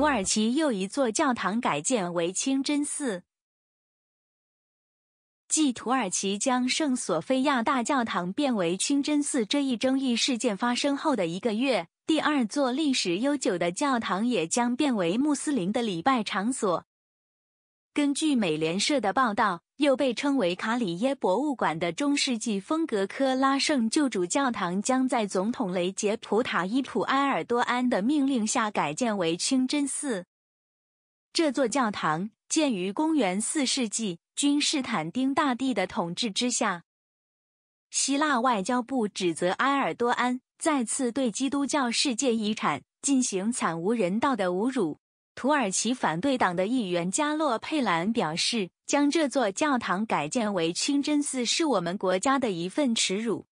土耳其又一座教堂改建为清真寺。继土耳其将圣索菲亚大教堂变为清真寺这一争议事件发生后的一个月，第二座历史悠久的教堂也将变为穆斯林的礼拜场所。根据美联社的报道，又被称为卡里耶博物馆的中世纪风格科拉圣救主教堂，将在总统雷杰普塔伊普埃尔多安的命令下改建为清真寺。这座教堂建于公元四世纪君士坦丁大帝的统治之下。希腊外交部指责埃尔多安再次对基督教世界遗产进行惨无人道的侮辱。土耳其反对党的议员加洛佩兰表示：“将这座教堂改建为清真寺，是我们国家的一份耻辱。”